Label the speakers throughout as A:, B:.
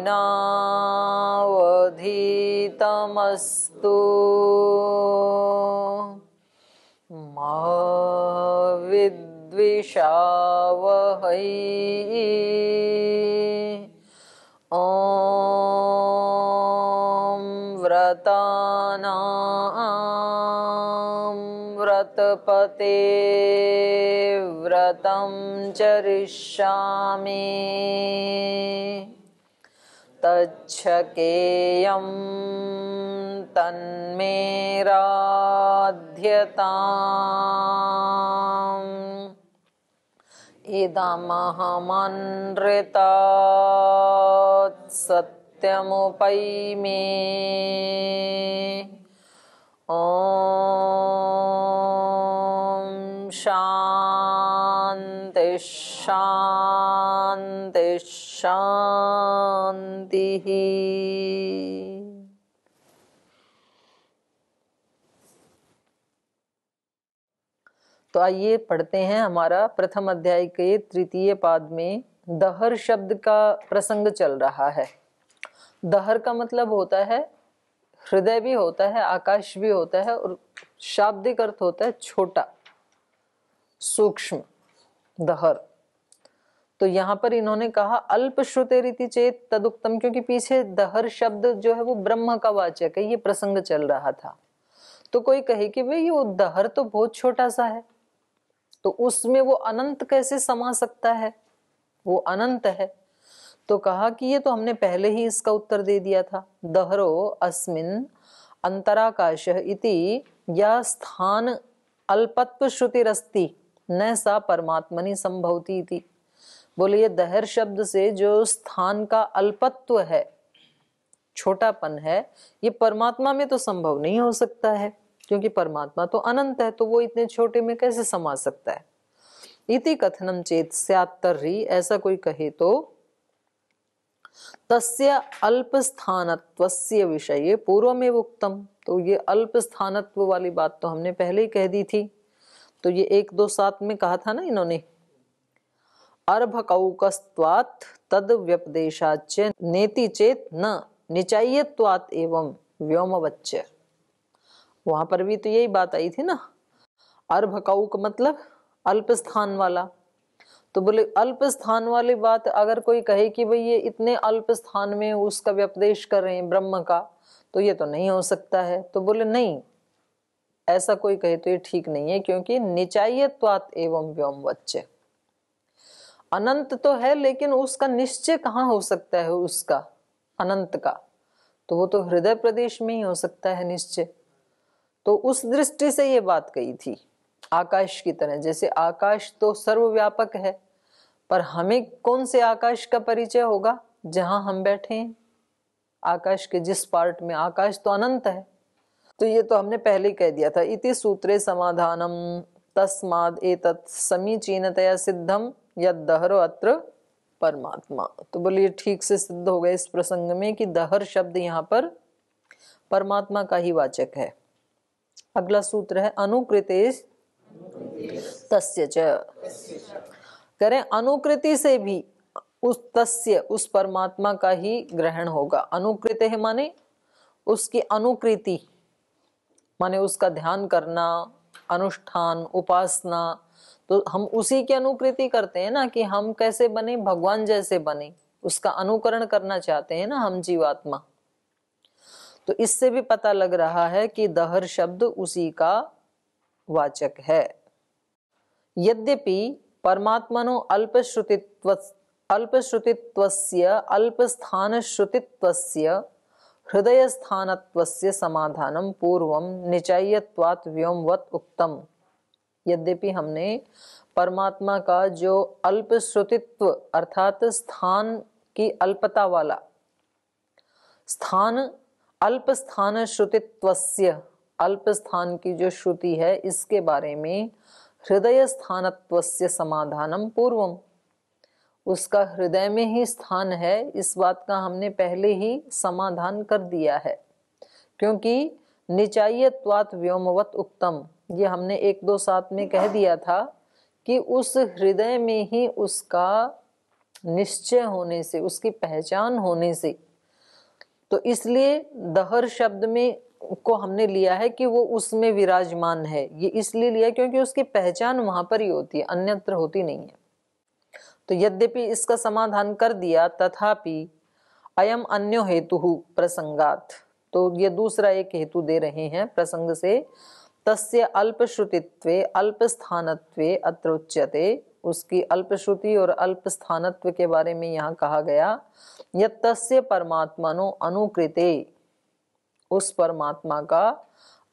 A: विनावधीतमस्तु मा विद्विषावहै ॐ व्रतानां व्रतपते व्रतं चरिष्यामि तच्छकेयं तन्मेराध्यताम् इदमहमनृतात् सत्यमुपैमे ॐ शां शांति शांति शांति तो आइए पढ़ते हैं हमारा प्रथम अध्याय के तृतीय पाद में दहर शब्द का प्रसंग चल रहा है दहर का मतलब होता है हृदय भी होता है आकाश भी होता है और शाब्दिक अर्थ होता है छोटा सूक्ष्म दहर तो यहाँ पर इन्होंने कहा अल्प श्रुते रीति चेत तदुक्तम क्योंकि पीछे दहर शब्द जो है वो ब्रह्म का वाचक है ये प्रसंग चल रहा था तो कोई कहे कि भाई ये दहर तो बहुत छोटा सा है तो उसमें वो अनंत कैसे समा सकता है वो अनंत है तो कहा कि ये तो हमने पहले ही इसका उत्तर दे दिया था दहरो अस्मिन अंतराकाश इति या स्थान अल्पत्व श्रुतिरस्ति न सा परमात्मनी संभवती थी बोलिए दहर शब्द से जो स्थान का अल्पत्व है छोटापन है ये परमात्मा में तो संभव नहीं हो सकता है क्योंकि परमात्मा तो अनंत है तो वो इतने छोटे में कैसे समा सकता है इति कथनम चेत सी ऐसा कोई कहे तो तस्य अल्प स्थानत्वस्य विषय पूर्व में उक्तम तो ये अल्प स्थानत्व वाली बात तो हमने पहले ही कह दी थी तो ये एक दो सात में कहा था ना इन्होंने अर्भ कौकस्वात तद व्यपदेशाच नेति चेत न निचाइये एवं व्योमवच्य वहां पर भी तो यही बात आई थी ना अर्भ कौक मतलब अल्प स्थान वाला तो बोले अल्प स्थान वाली बात अगर कोई कहे कि भाई ये इतने अल्प स्थान में उसका व्यपदेश कर रहे हैं ब्रह्म का तो ये तो नहीं हो सकता है तो बोले नहीं ऐसा कोई कहे तो ये ठीक नहीं है क्योंकि निचायत्वात एवं व्योम वच्चे अनंत तो है लेकिन उसका निश्चय कहाँ हो सकता है उसका अनंत का तो वो तो हृदय प्रदेश में ही हो सकता है निश्चय तो उस दृष्टि से ये बात कही थी आकाश की तरह जैसे आकाश तो सर्वव्यापक है पर हमें कौन से आकाश का परिचय होगा जहां हम बैठे हैं आकाश के जिस पार्ट में आकाश तो अनंत है तो ये तो हमने पहले ही कह दिया था इति सूत्रे समाधानम तस्माद एतत् समीचीनतया सिद्धम यद दहरो अत्र परमात्मा तो बोलिए ठीक से सिद्ध हो गया इस प्रसंग में कि दहर शब्द यहाँ पर परमात्मा का ही वाचक है अगला सूत्र है अनुकृतेश तस्य च करें अनुकृति से भी उस तस्य उस परमात्मा का ही ग्रहण होगा अनुकृत है माने उसकी अनुकृति माने उसका ध्यान करना अनुष्ठान उपासना तो हम उसी की अनुकृति करते हैं ना कि हम कैसे बने भगवान जैसे बने उसका अनुकरण करना चाहते हैं ना हम जीवात्मा तो इससे भी पता लग रहा है कि दहर शब्द उसी का वाचक है यद्यपि परमात्मनो अल्पश्रुतित्व अल्पश्रुतित्व अल्पस्थान श्रुतित्व हृदयस्थानत्वस्य समाधानम पूर्वम निचयत्वात् व्योमवत उक्तम यद्यपि हमने परमात्मा का जो अल्प श्रुतित्व अर्थात स्थान की अल्पता वाला स्थान अल्प स्थान श्रुतित्वस्य अल्प स्थान की जो श्रुति है इसके बारे में हृदय स्थानत्वस्य समाधानम पूर्वम उसका हृदय में ही स्थान है इस बात का हमने पहले ही समाधान कर दिया है क्योंकि निचायत्वात व्योमवत उत्तम ये हमने एक दो साथ में कह दिया था कि उस हृदय में ही उसका निश्चय होने से उसकी पहचान होने से तो इसलिए दहर शब्द में को हमने लिया है कि वो उसमें विराजमान है ये इसलिए लिया क्योंकि उसकी पहचान वहां पर ही होती है अन्यत्र होती नहीं है तो यद्यपि इसका समाधान कर दिया तथापि अयम अन्य हेतु प्रसंगात तो ये दूसरा एक हेतु दे रहे हैं प्रसंग से तस्य अल्पश्रुतित्व अल्पस्थानत्व अत्र उच्यते उसकी अल्पश्रुति और अल्प स्थानत्व के बारे में यहाँ कहा गया यद तस्य परमात्मनो अनुकृते उस परमात्मा का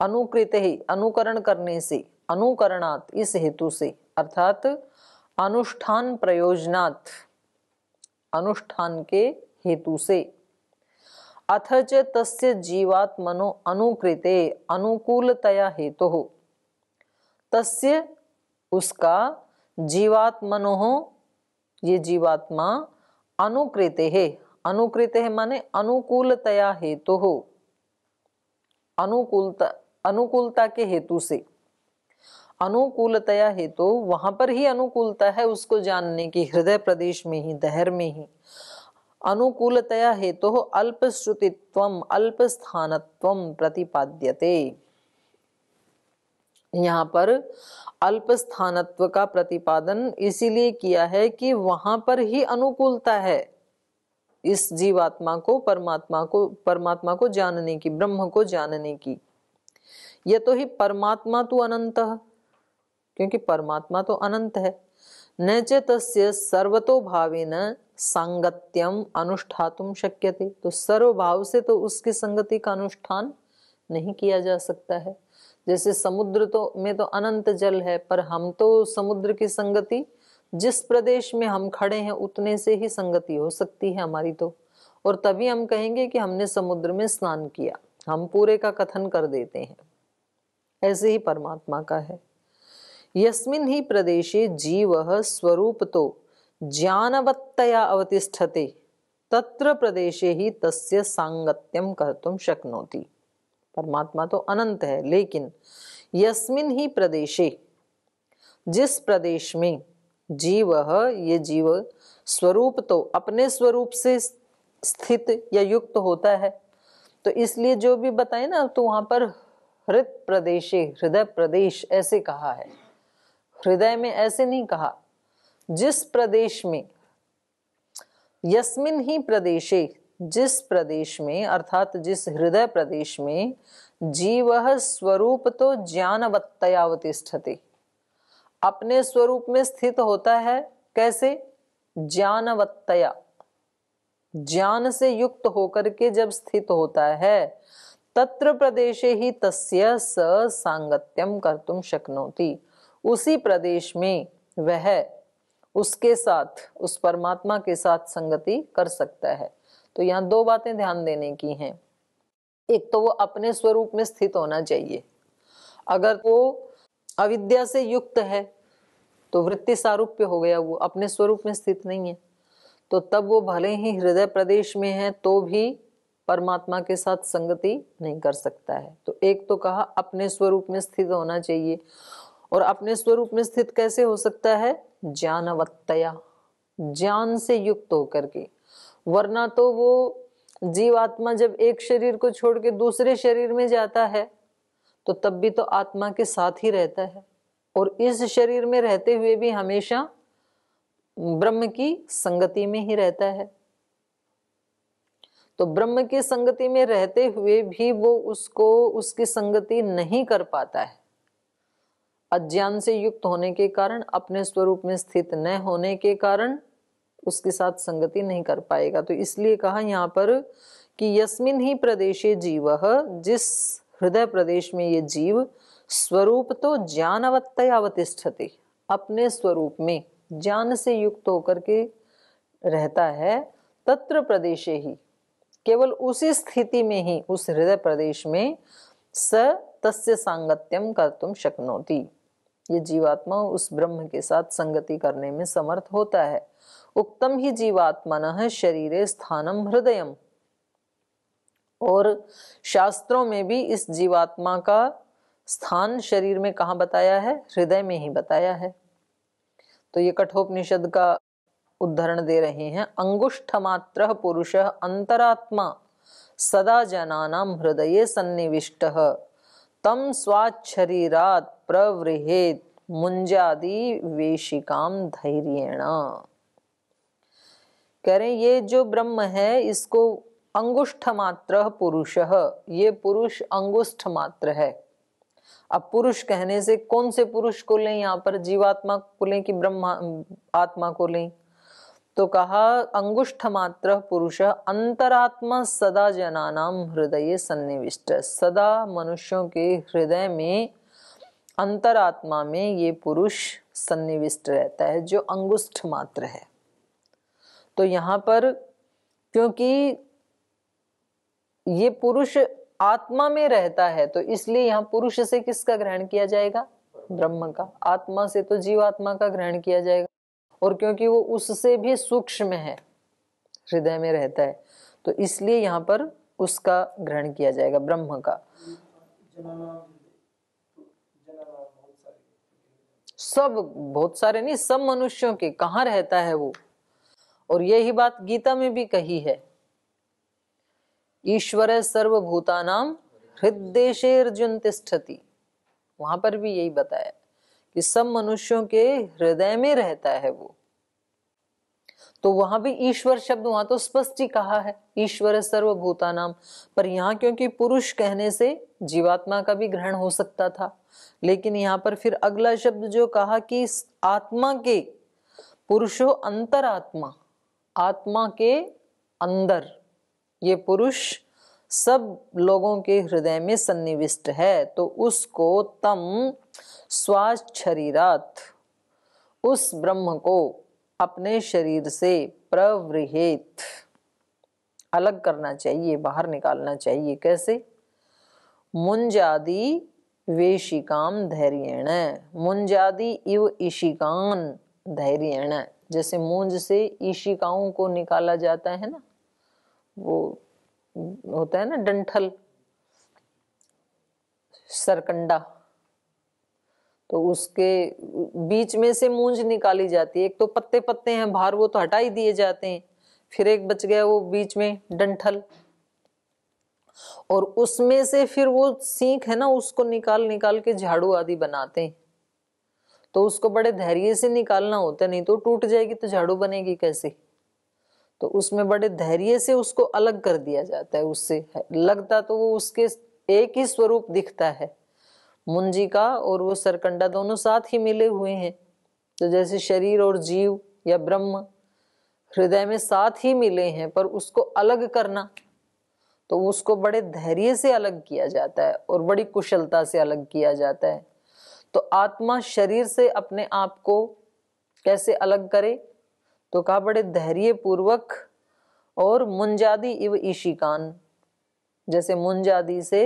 A: अनुकृत ही अनुकरण करने से अनुकरणात् इस हेतु से अर्थात अनुष्ठान प्रयोजनात् अनुष्ठान के हेतु से अथ च तस्य जीवात्मनो अनुकृते अनुकूलतया हेतु हो तस्य उसका जीवात्मनो ये जीवात्मा अनुकृते है अनुकृते है माने अनुकूलतया हेतु हो अनुकूलता अनुकूलता के हेतु से अनुकूलतया हेतु तो वहां पर ही अनुकूलता है उसको जानने की हृदय प्रदेश में ही दहर में ही अनुकूलतया हेतु तो अल्प श्रुतित्व अल्प स्थानत्व प्रतिपाद्यते यहाँ पर अल्प स्थानत्व का प्रतिपादन इसीलिए किया है कि वहां पर ही अनुकूलता है इस जीवात्मा को परमात्मा को परमात्मा को जानने की ब्रह्म को जानने की यह तो ही परमात्मा तू अनंत क्योंकि परमात्मा तो अनंत है न चेतस्य सर्वतो भावेन सांगत्यम अनुष्ठातुम शक्य थे तो सर्वभाव से तो उसकी संगति का अनुष्ठान नहीं किया जा सकता है जैसे समुद्र तो में तो अनंत जल है पर हम तो समुद्र की संगति जिस प्रदेश में हम खड़े हैं उतने से ही संगति हो सकती है हमारी तो और तभी हम कहेंगे कि हमने समुद्र में स्नान किया हम पूरे का कथन कर देते हैं ऐसे ही परमात्मा का है यस्मिन् हि प्रदेशे जीवः स्वरूपतो ज्ञानवत्तया अवतिष्ठते तत्र प्रदेशे ही तस्य सांगत्यम कर्तुम शक्नोति परमात्मा तो अनंत है लेकिन यस्मिन् ही प्रदेशे जिस प्रदेश में जीव ये जीव स्वरूप तो अपने स्वरूप से स्थित या युक्त तो होता है तो इसलिए जो भी बताए ना तो वहां पर हृदय प्रदेशे हृदय प्रदेश ऐसे कहा है हृदय में ऐसे नहीं कहा जिस प्रदेश में यस्मिन ही प्रदेशे जिस प्रदेश में अर्थात जिस हृदय प्रदेश में जीव स्वरूप तो ज्ञानवत्तयावतिष्ठते अपने स्वरूप में स्थित होता है कैसे ज्ञानवत्तया ज्ञान से युक्त होकर के जब स्थित होता है तत्र प्रदेशे ही तस्य स सांगत्यम कर्तुम शक्नोती उसी प्रदेश में वह उसके साथ उस परमात्मा के साथ संगति कर सकता है तो यहाँ दो बातें ध्यान देने की हैं एक तो वो अपने स्वरूप में स्थित होना चाहिए अगर वो अविद्या से युक्त है तो वृत्ति सारूप्य हो गया वो अपने स्वरूप में स्थित नहीं है तो तब वो भले ही हृदय प्रदेश में है तो भी परमात्मा के साथ संगति नहीं कर सकता है तो एक तो कहा अपने स्वरूप में स्थित होना चाहिए और अपने स्वरूप में स्थित कैसे हो सकता है ज्ञानवत्तया ज्ञान से युक्त होकर के वरना तो वो जीवात्मा जब एक शरीर को छोड़ के दूसरे शरीर में जाता है तो तब भी तो आत्मा के साथ ही रहता है और इस शरीर में रहते हुए भी हमेशा ब्रह्म की संगति में ही रहता है तो ब्रह्म की संगति में रहते हुए भी वो उसको उसकी संगति नहीं कर पाता है अज्ञान से युक्त होने के कारण अपने स्वरूप में स्थित न होने के कारण उसके साथ संगति नहीं कर पाएगा तो इसलिए कहा यहाँ पर कि यस्मिन ही प्रदेश जीव जिस हृदय प्रदेश में ये जीव स्वरूप तो ज्ञानवत्तया अवतिष्ठते अपने स्वरूप में ज्ञान से युक्त होकर के रहता है तत्र प्रदेश ही केवल उसी स्थिति में ही उस हृदय प्रदेश में स तस्य सांगत्यम कर्तुम शक्नोती ये जीवात्मा उस ब्रह्म के साथ संगति करने में समर्थ होता है उक्तम ही न शरीर स्थानम हृदय और शास्त्रों में भी इस जीवात्मा का स्थान शरीर में कहा बताया है हृदय में ही बताया है तो ये कठोपनिषद का उदाहरण दे रहे हैं अंगुष्ठ मात्र पुरुष अंतरात्मा सदा जनानाम हृदय सन्निविष्ट तम स्वाच्छरीरात प्रवृहेत मुंजादि वेशिकाम धैर्यण कह रहे ये जो ब्रह्म है इसको अंगुष्ठ मात्र पुरुष ये पुरुष अंगुष्ठ मात्र है अब पुरुष कहने से कौन से पुरुष को लें यहाँ पर जीवात्मा को लें कि ब्रह्मा आत्मा को लें तो कहा अंगुष्ठ मात्र पुरुष अंतरात्मा सदा जनानाम हृदय सन्निविष्ट सदा मनुष्यों के हृदय में अंतरात्मा में ये पुरुष सन्निविष्ट रहता है जो अंगुष्ठ मात्र है तो यहाँ पर क्योंकि ये पुरुष आत्मा में रहता है तो इसलिए यहाँ पुरुष से किसका ग्रहण किया जाएगा ब्रह्म का आत्मा से तो जीवात्मा का ग्रहण किया जाएगा और क्योंकि वो उससे भी सूक्ष्म है हृदय में रहता है तो इसलिए यहाँ पर उसका ग्रहण किया जाएगा ब्रह्म का सब बहुत सारे नहीं सब मनुष्यों के कहाँ रहता है वो और यही बात गीता में भी कही है ईश्वर सर्वभूता नाम हृदय अर्जुन वहां पर भी यही बताया कि सब मनुष्यों के हृदय में रहता है वो तो वहां भी ईश्वर शब्द वहां तो स्पष्ट ही कहा है ईश्वर सर्वभूता नाम पर यहाँ क्योंकि पुरुष कहने से जीवात्मा का भी ग्रहण हो सकता था लेकिन यहाँ पर फिर अगला शब्द जो कहा कि आत्मा के पुरुषो अंतरात्मा आत्मा के अंदर ये पुरुष सब लोगों के हृदय में सन्निविष्ट है तो उसको तम श्वास उस ब्रह्म को अपने शरीर से प्रवृहित अलग करना चाहिए बाहर निकालना चाहिए कैसे मुंजादि वेशिकाम धैर्यण मुंजादि इव ईशिकान धैर्यण जैसे मूंज से ईशिकाओं को निकाला जाता है ना वो होता है ना डंठल सरकंडा तो उसके बीच में से मूंज निकाली जाती है एक तो पत्ते पत्ते हैं बाहर वो तो हटा ही दिए जाते हैं फिर एक बच गया वो बीच में डंठल और उसमें से फिर वो सीख है ना उसको निकाल निकाल के झाड़ू आदि बनाते हैं तो उसको बड़े धैर्य से निकालना होता है नहीं तो टूट जाएगी तो झाड़ू बनेगी कैसे तो उसमें बड़े धैर्य से उसको अलग कर दिया जाता है उससे लगता तो वो उसके एक ही स्वरूप दिखता है मुंजी का और वो सरकंडा दोनों साथ ही मिले हुए हैं तो जैसे शरीर और जीव या ब्रह्म हृदय में साथ ही मिले हैं पर उसको अलग करना तो उसको बड़े धैर्य से अलग किया जाता है और बड़ी कुशलता से अलग किया जाता है तो आत्मा शरीर से अपने आप को कैसे अलग करे तो कहा बड़े धैर्य पूर्वक और मुंजादी इव ईशिकान जैसे मुंजादी से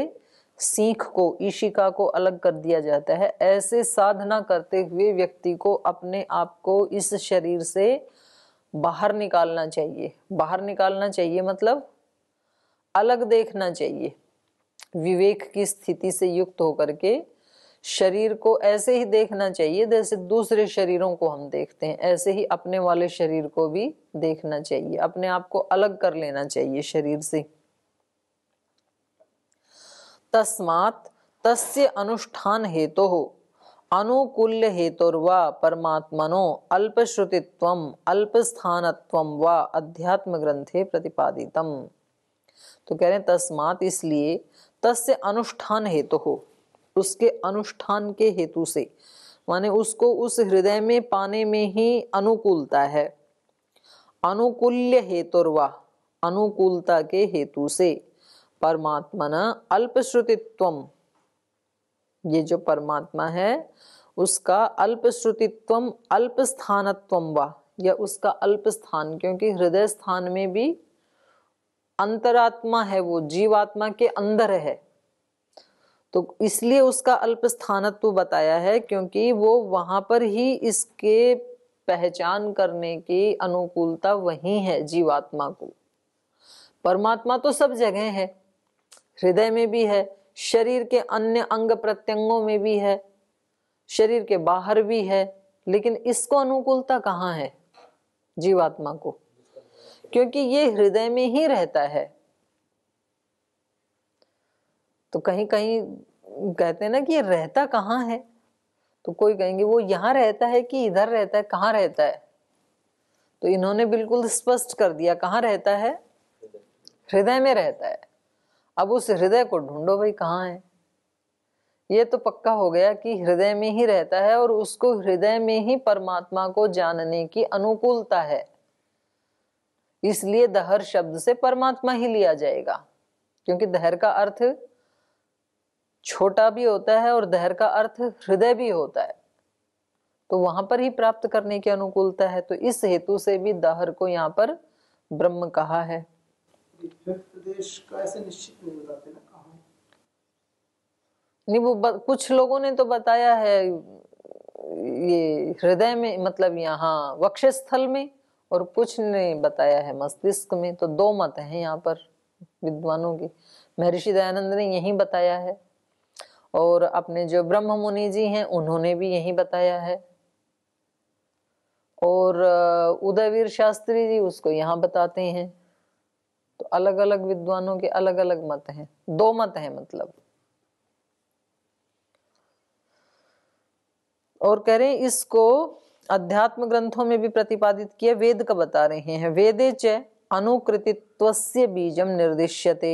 A: सीख को ईशिका को अलग कर दिया जाता है ऐसे साधना करते हुए व्यक्ति को अपने आप को इस शरीर से बाहर निकालना चाहिए बाहर निकालना चाहिए मतलब अलग देखना चाहिए विवेक की स्थिति से युक्त होकर के शरीर को ऐसे ही देखना चाहिए जैसे दूसरे शरीरों को हम देखते हैं ऐसे ही अपने वाले शरीर को भी देखना चाहिए अपने आप को अलग कर लेना चाहिए शरीर से तस्मात् तस्य अनुष्ठान हेतु तो अनुकूल्य हेतुर्वा परमात्मनो अल्पश्रुतित्वम अल्पस्थानत्वम वा अध्यात्म ग्रंथे प्रतिपादितम तो कह रहे हैं तस्मात इसलिए तस्य अनुष्ठान हेतु तो उसके अनुष्ठान के हेतु से माने उसको उस हृदय में पाने में ही अनुकूलता है अनुकूल्य हेतुर्वा अनुकूलता के हेतु से परमात्मन श्रुतित्व ये जो परमात्मा है उसका अल्पश्रुतित्व अल्प स्थानत्व या उसका अल्प स्थान क्योंकि हृदय स्थान में भी अंतरात्मा है वो जीवात्मा के अंदर है तो इसलिए उसका अल्प स्थानत्व बताया है क्योंकि वो वहां पर ही इसके पहचान करने की अनुकूलता वही है जीवात्मा को परमात्मा तो सब जगह है हृदय में भी है शरीर के अन्य अंग प्रत्यंगों में भी है शरीर के बाहर भी है लेकिन इसको अनुकूलता कहाँ है जीवात्मा को क्योंकि ये हृदय में ही रहता है तो कहीं कहीं कहते हैं ना कि ये रहता कहाँ है तो कोई कहेंगे वो यहाँ रहता है कि इधर रहता है कहाँ रहता है तो इन्होंने बिल्कुल स्पष्ट कर दिया कहाँ रहता है हृदय में रहता है अब उस हृदय को ढूंढो भाई कहाँ है ये तो पक्का हो गया कि हृदय में ही रहता है और उसको हृदय में ही परमात्मा को जानने की अनुकूलता है इसलिए दहर शब्द से परमात्मा ही लिया जाएगा क्योंकि दहर का अर्थ छोटा भी होता है और दहर का अर्थ हृदय भी होता है तो वहां पर ही प्राप्त करने की अनुकूलता है तो इस हेतु से भी दहर को यहाँ पर ब्रह्म कहा है नहीं वो ब, कुछ लोगों ने तो बताया है ये हृदय में मतलब यहाँ वक्षस्थल में और कुछ ने बताया है मस्तिष्क में तो दो मत हैं यहाँ पर विद्वानों की महर्षि दयानंद ने यही बताया है और अपने जो ब्रह्म मुनि जी हैं उन्होंने भी यही बताया है और उदयवीर शास्त्री जी उसको यहाँ बताते हैं तो अलग अलग विद्वानों के अलग अलग मत हैं दो मत हैं मतलब और कह रहे हैं इसको अध्यात्म ग्रंथों में भी प्रतिपादित किया वेद का बता रहे हैं वेदे च अनुकृतित्व बीजम निर्दिश्यते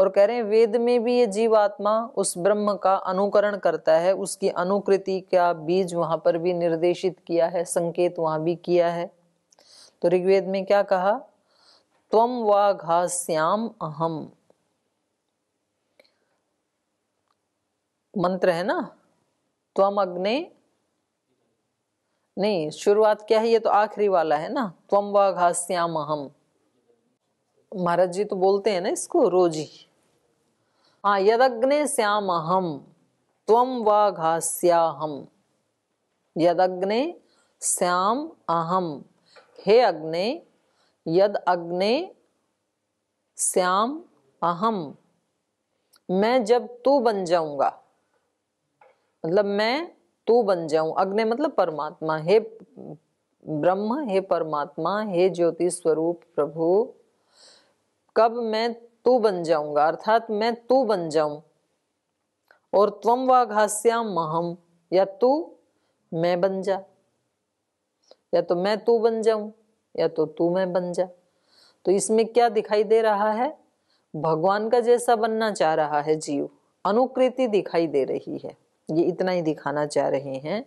A: और कह रहे हैं वेद में भी ये जीवात्मा उस ब्रह्म का अनुकरण करता है उसकी अनुकृति का बीज वहां पर भी निर्देशित किया है संकेत वहां भी किया है तो ऋग्वेद में क्या कहा त्वम वा घास्याम अहम मंत्र है ना त्वम अग्ने नहीं शुरुआत क्या है ये तो आखिरी वाला है ना त्वम व घास्याम अहम महाराज जी तो बोलते हैं ना इसको रोज ही हाँ यदग्ने श्याम अहम त्वम व घास्याहम यदग्ने श्याम अहम हे अग्ने यद अग्ने श्याम अहम मैं जब तू बन जाऊंगा मतलब मैं तू बन जाऊं अग्नि मतलब परमात्मा हे ब्रह्म हे परमात्मा हे ज्योति स्वरूप प्रभु कब मैं तू बन जाऊंगा अर्थात मैं तू बन जाऊं और त्वम व घास्याम महम या तू मैं बन जा या तो मैं तू बन जाऊं या तो तू मैं बन जा तो इसमें क्या दिखाई दे रहा है भगवान का जैसा बनना चाह रहा है जीव अनुकृति दिखाई दे रही है ये इतना ही दिखाना चाह रहे हैं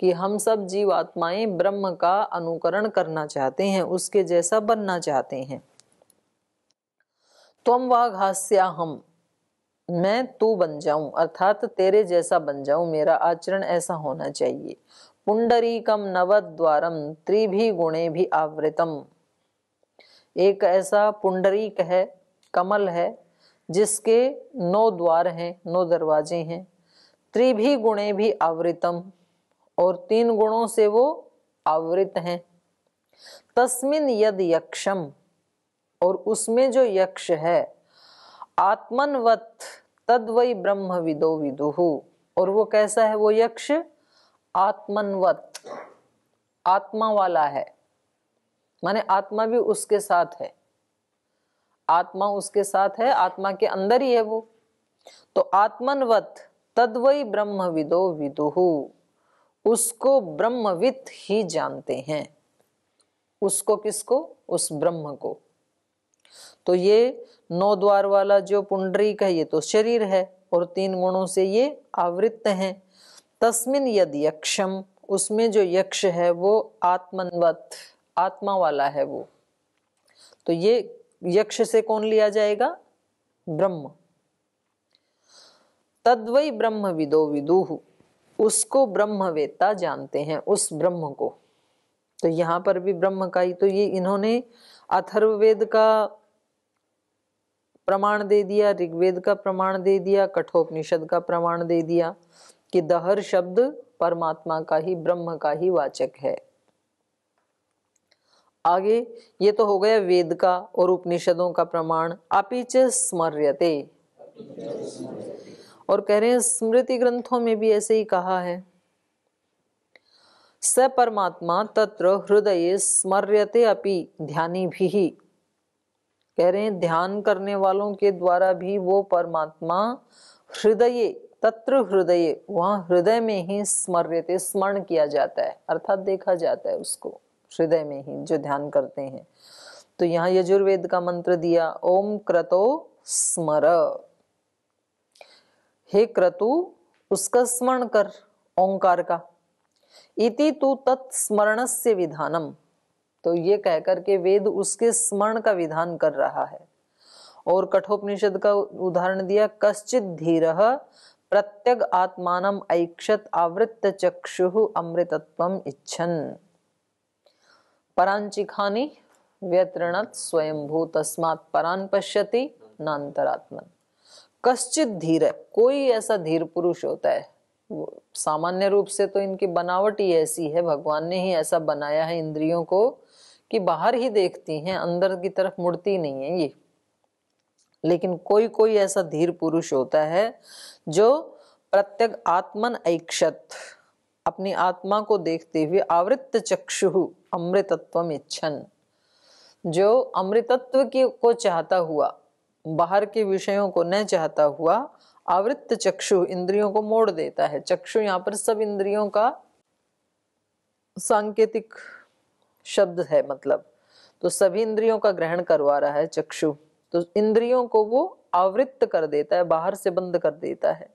A: कि हम सब जीव आत्माएं ब्रह्म का अनुकरण करना चाहते हैं उसके जैसा बनना चाहते हैं तुम वा घास्या हम मैं तू बन जाऊं अर्थात तेरे जैसा बन जाऊं मेरा आचरण ऐसा होना चाहिए पुंडरीकम नवद्वारम त्रिभी गुणे भी आवृतम एक ऐसा पुंडरीक है कमल है जिसके नौ द्वार हैं नौ दरवाजे हैं त्रिभी गुणे भी आवृतम और तीन गुणों से वो आवृत हैं तस्मिन यद यक्षम और उसमें जो यक्ष है आत्मनवत वही ब्रह्म विदो विदुहु और वो कैसा है वो यक्ष आत्मनवत आत्मा वाला है माने आत्मा भी उसके साथ है आत्मा उसके साथ है आत्मा के अंदर ही है वो तो आत्मनवत तद्वई ब्रह्मविदो विदुहु उसको ब्रह्मविद ही जानते हैं उसको किसको उस ब्रह्म को तो ये नौ द्वार वाला जो पुंडरीक है ये तो शरीर है और तीन गुणों से ये आवृत्त हैं तस्मिन यद यक्षम उसमें जो यक्ष है वो आत्मनवत आत्मा वाला है वो तो ये यक्ष से कौन लिया जाएगा ब्रह्म तद्वई ब्रह्म विदो विदुह उसको ब्रह्मवेत्ता जानते हैं उस ब्रह्म को तो यहां पर भी ब्रह्म का ही तो ये इन्होंने अथर्ववेद का प्रमाण दे दिया ऋग्वेद का प्रमाण दे दिया कठोपनिषद का प्रमाण दे दिया कि दहर शब्द परमात्मा का ही ब्रह्म का ही वाचक है आगे ये तो हो गया वेद का और उपनिषदों का प्रमाण अपिच स्मर्यते और कह रहे हैं स्मृति ग्रंथों में भी ऐसे ही कहा है स परमात्मा तत्र हृदय स्मर्यते अपि ध्यानी भी कह रहे हैं ध्यान करने वालों के द्वारा भी वो परमात्मा हृदय तत्र हृदय वहाँ हृदय में ही स्मर्यते स्मरण किया जाता है अर्थात देखा जाता है उसको हृदय में ही जो ध्यान करते हैं तो यहाँ यजुर्वेद का मंत्र दिया ओम क्रतो स्मर हे क्रतु उसका स्मरण कर ओंकार का इति तू तत्स्मरण से विधानम तो ये कहकर के वेद उसके स्मरण का विधान कर रहा है और कठोपनिषद का उदाहरण दिया कश्चित धीर प्रत्यग आत्मान ऐक्षत आवृत्त चक्षु अमृतत्व इच्छन परांचिखानी व्यतृणत स्वयंभू तस्मात परान पश्यति नान्तरात्मन कश्चित धीर है कोई ऐसा धीर पुरुष होता है सामान्य रूप से तो इनकी बनावट ही ऐसी है भगवान ने ही ऐसा बनाया है इंद्रियों को कि बाहर ही देखती हैं अंदर की तरफ मुड़ती नहीं है ये लेकिन कोई कोई ऐसा धीर पुरुष होता है जो प्रत्येक आत्मन ऐक्षत अपनी आत्मा को देखते हुए आवृत्त चक्षु अमृतत्व इच्छन जो अमृतत्व की को चाहता हुआ बाहर के विषयों को न चाहता हुआ आवृत्त चक्षु इंद्रियों को मोड़ देता है चक्षु यहाँ पर सब इंद्रियों का सांकेतिक शब्द है मतलब तो सभी इंद्रियों का ग्रहण करवा रहा है चक्षु तो इंद्रियों को वो आवृत्त कर देता है बाहर से बंद कर देता है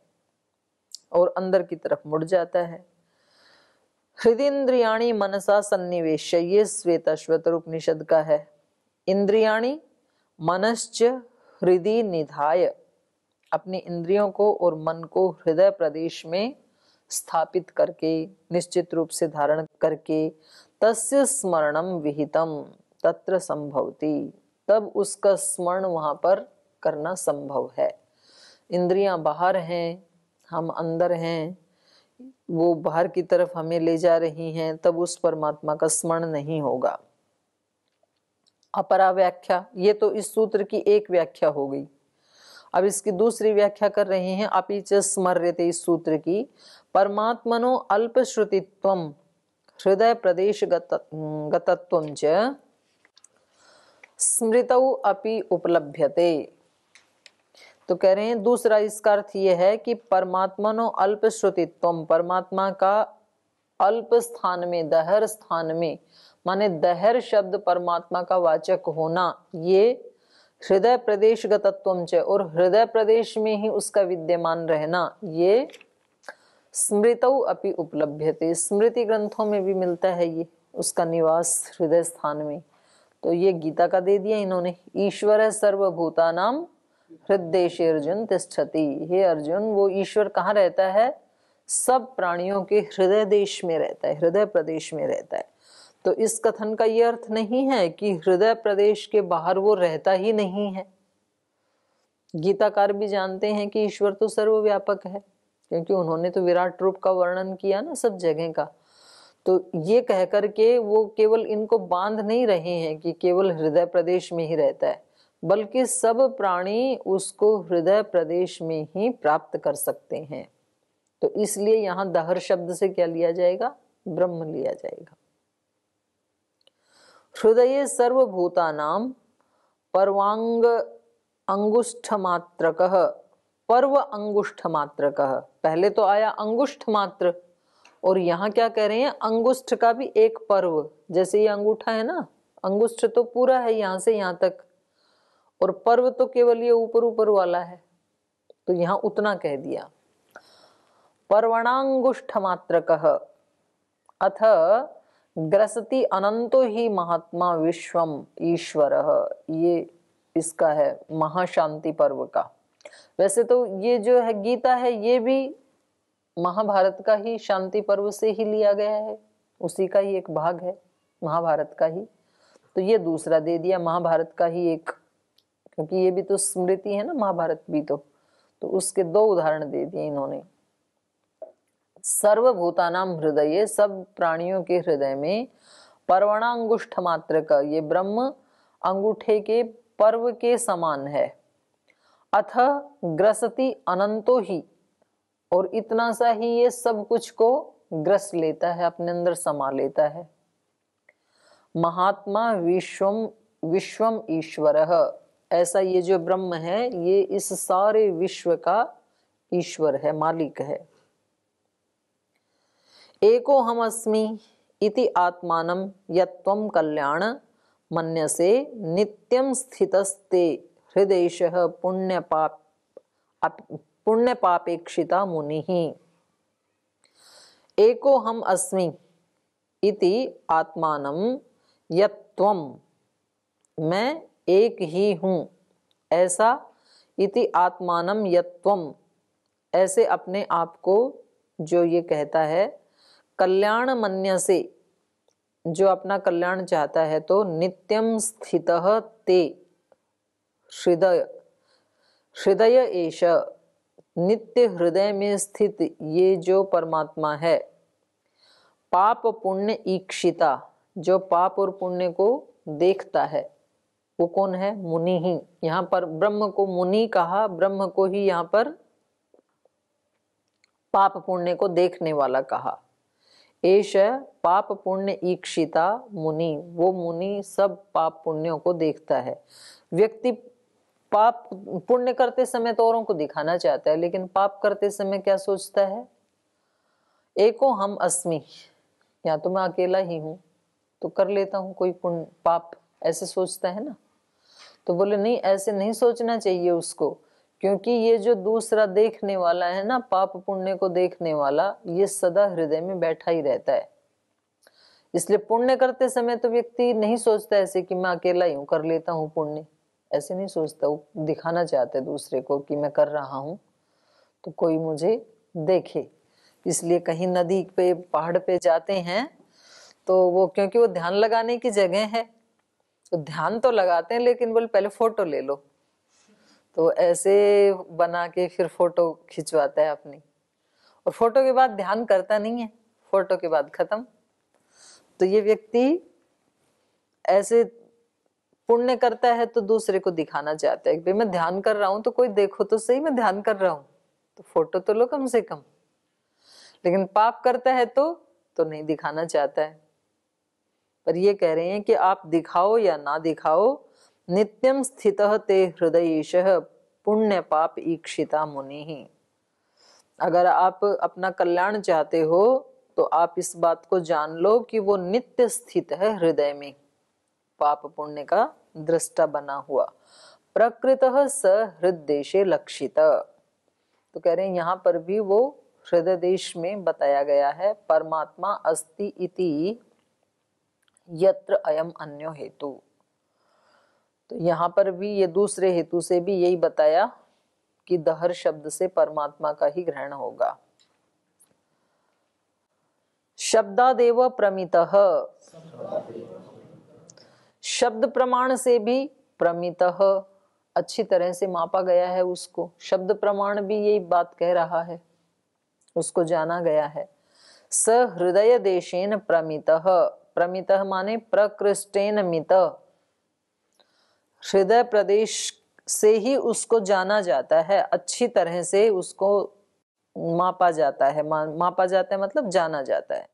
A: और अंदर की तरफ मुड़ जाता है हृदय इंद्रियाणी मनसा सन्निवेश ये श्वेताश्वतर उपनिषद का है इंद्रियाणी मनश्च हृदय निधाय अपनी इंद्रियों को और मन को हृदय प्रदेश में स्थापित करके निश्चित रूप से धारण करके तस्य स्मरणम विहितम तत्र संभवती तब उसका स्मरण वहाँ पर करना संभव है इंद्रियां बाहर हैं हम अंदर हैं वो बाहर की तरफ हमें ले जा रही हैं तब उस परमात्मा का स्मरण नहीं होगा अपरा व्याख्या ये तो इस सूत्र की एक व्याख्या हो गई अब इसकी दूसरी व्याख्या कर रहे हैं अपी च स्मर्यते इस सूत्र की परमात्मनो अल्पश्रुतित्व हृदय प्रदेश गतत्व च स्मृतौ अपि उपलभ्यते तो कह रहे हैं दूसरा इसका अर्थ यह है कि नो अल्प श्रुतित्व परमात्मा का अल्प स्थान में दहर स्थान में माने दहर शब्द परमात्मा का वाचक होना ये हृदय प्रदेश तत्व और हृदय प्रदेश में ही उसका विद्यमान रहना ये स्मृतौ अपि उपलभ्यते स्मृति ग्रंथों में भी मिलता है ये उसका निवास हृदय स्थान में तो ये गीता का दे दिया इन्होंने ईश्वर है सर्वभूता नाम हृदय से अर्जुन तिष्ठति हे अर्जुन वो ईश्वर कहाँ रहता है सब प्राणियों के हृदय देश में रहता है हृदय प्रदेश में रहता है तो इस कथन का ये अर्थ नहीं है कि हृदय प्रदेश के बाहर वो रहता ही नहीं है गीताकार भी जानते हैं कि ईश्वर तो सर्वव्यापक है क्योंकि उन्होंने तो विराट रूप का वर्णन किया ना सब जगह का तो ये कह कर के वो केवल इनको बांध नहीं रहे हैं कि केवल हृदय प्रदेश में ही रहता है बल्कि सब प्राणी उसको हृदय प्रदेश में ही प्राप्त कर सकते हैं तो इसलिए यहाँ दहर शब्द से क्या लिया जाएगा ब्रह्म लिया जाएगा हृदय सर्वभूता नाम पर्वांग अंगुष्ठ मात्र कह पर्व अंगुष्ठ मात्र कह पहले तो आया अंगुष्ठ मात्र और यहाँ क्या कह रहे हैं अंगुष्ठ का भी एक पर्व जैसे ये अंगूठा है ना अंगुष्ठ तो पूरा है यहाँ से यहाँ तक और पर्व तो केवल ये ऊपर ऊपर वाला है तो यहाँ उतना कह दिया पर्वणांगुष्ठ मात्र कह अथ ग्रसति अनंतो ही महात्मा विश्वम ईश्वर ये इसका है महाशांति पर्व का वैसे तो ये जो है गीता है ये भी महाभारत का ही शांति पर्व से ही लिया गया है उसी का ही एक भाग है महाभारत का ही तो ये दूसरा दे दिया महाभारत का ही एक क्योंकि ये भी तो स्मृति है ना महाभारत भी तो तो उसके दो उदाहरण दे दिए इन्होंने सर्वभूतानाम हृदय सब प्राणियों के हृदय में अंगुष्ठ मात्र का ये ब्रह्म अंगूठे के पर्व के समान है अथ ग्रसति अनंतो ही और इतना सा ही ये सब कुछ को ग्रस लेता है अपने अंदर समा लेता है महात्मा विश्वम विश्वम ईश्वर ऐसा ये जो ब्रह्म है ये इस सारे विश्व का ईश्वर है मालिक है एको हम अस्मी इति आत्मान यम कल्याण से नित्यम स्थितस्ते हृदय पुण्य पाप पुण्य पापेक्षिता मुनि एको हम अस्मि इति आत्मान यत्वम मैं एक ही हूँ ऐसा इति आत्मान यत्वम ऐसे अपने आप को जो ये कहता है कल्याण मन्य से जो अपना कल्याण चाहता है तो नित्यम स्थित ते हृदय हृदय एष नित्य हृदय में स्थित ये जो परमात्मा है पाप पुण्य ईक्षिता जो पाप और पुण्य को देखता है वो कौन है मुनि ही यहाँ पर ब्रह्म को मुनि कहा ब्रह्म को ही यहाँ पर पाप पुण्य को देखने वाला कहा एश पाप पुण्य ईक्षिता मुनि वो मुनि सब पाप पुण्यों को देखता है व्यक्ति पाप पुण्य करते समय तो औरों को दिखाना चाहता है लेकिन पाप करते समय क्या सोचता है एको हम अस्मि या तो मैं अकेला ही हूं तो कर लेता हूं कोई पुण्य पाप ऐसे सोचता है ना तो बोले नहीं ऐसे नहीं सोचना चाहिए उसको क्योंकि ये जो दूसरा देखने वाला है ना पाप पुण्य को देखने वाला ये सदा हृदय में बैठा ही रहता है इसलिए पुण्य करते समय तो व्यक्ति नहीं सोचता ऐसे कि मैं अकेला ही हूं कर लेता हूँ पुण्य ऐसे नहीं सोचता वो दिखाना चाहते दूसरे को कि मैं कर रहा हूँ तो कोई मुझे देखे इसलिए कहीं नदी पे पहाड़ पे जाते हैं तो वो क्योंकि वो ध्यान लगाने की जगह है तो ध्यान तो लगाते हैं लेकिन बोले पहले फोटो ले लो तो ऐसे बना के फिर फोटो खिंचवाता है अपनी और फोटो के बाद ध्यान करता नहीं है फोटो के बाद खत्म तो ये व्यक्ति ऐसे पुण्य करता है तो दूसरे को दिखाना चाहता है भाई मैं ध्यान कर रहा हूं तो कोई देखो तो सही मैं ध्यान कर रहा हूं तो फोटो तो लो कम से कम लेकिन पाप करता है तो तो नहीं दिखाना चाहता है पर ये कह रहे हैं कि आप दिखाओ या ना दिखाओ नित्यम स्थित ते हृदय पुण्य पाप ईक्षिता मुनि ही अगर आप अपना कल्याण चाहते हो तो आप इस बात को जान लो कि वो नित्य स्थित है हृदय में पाप पुण्य का दृष्टा बना हुआ प्रकृत स हृदय लक्षित तो कह रहे हैं यहाँ पर भी वो हृदय देश में बताया गया है परमात्मा अस्ति इति यत्र अयम अन्यो हेतु तो यहाँ पर भी ये दूसरे हेतु से भी यही बताया कि दहर शब्द से परमात्मा का ही ग्रहण होगा शब्दादेव प्रमितः शब्दा शब्द प्रमाण से भी प्रमित अच्छी तरह से मापा गया है उसको शब्द प्रमाण भी यही बात कह रहा है उसको जाना गया है स हृदय देशेन प्रमित प्रमित माने प्रकृष्टेन मित हृदय प्रदेश से ही उसको जाना जाता है अच्छी तरह से उसको मापा जाता है मा, मापा जाता है मतलब जाना जाता है